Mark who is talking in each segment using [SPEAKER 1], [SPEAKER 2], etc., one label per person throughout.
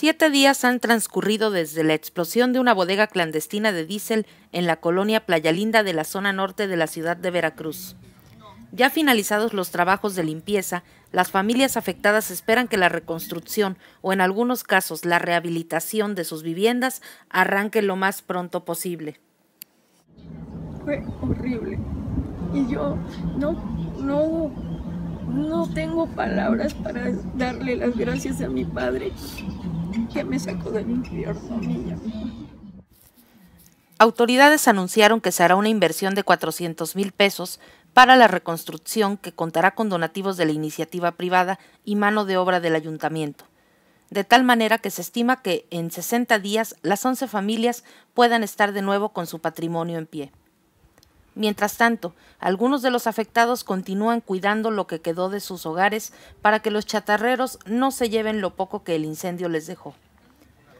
[SPEAKER 1] Siete días han transcurrido desde la explosión de una bodega clandestina de diésel en la colonia Playa Linda de la zona norte de la ciudad de Veracruz. Ya finalizados los trabajos de limpieza, las familias afectadas esperan que la reconstrucción o en algunos casos la rehabilitación de sus viviendas arranque lo más pronto posible.
[SPEAKER 2] Fue horrible. Y yo no, no no tengo palabras para darle las gracias a mi padre me sacó
[SPEAKER 1] Autoridades anunciaron que se hará una inversión de 400 mil pesos para la reconstrucción que contará con donativos de la iniciativa privada y mano de obra del ayuntamiento, de tal manera que se estima que en 60 días las 11 familias puedan estar de nuevo con su patrimonio en pie. Mientras tanto, algunos de los afectados continúan cuidando lo que quedó de sus hogares para que los chatarreros no se lleven lo poco que el incendio les dejó.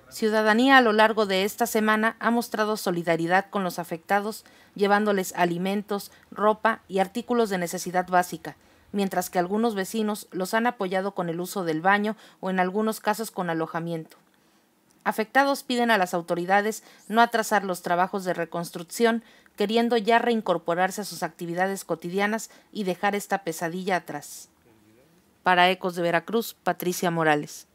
[SPEAKER 1] Ciudadanía a lo largo de esta semana ha mostrado solidaridad con los afectados, llevándoles alimentos, ropa y artículos de necesidad básica, mientras que algunos vecinos los han apoyado con el uso del baño o en algunos casos con alojamiento. Afectados piden a las autoridades no atrasar los trabajos de reconstrucción, queriendo ya reincorporarse a sus actividades cotidianas y dejar esta pesadilla atrás. Para Ecos de Veracruz, Patricia Morales.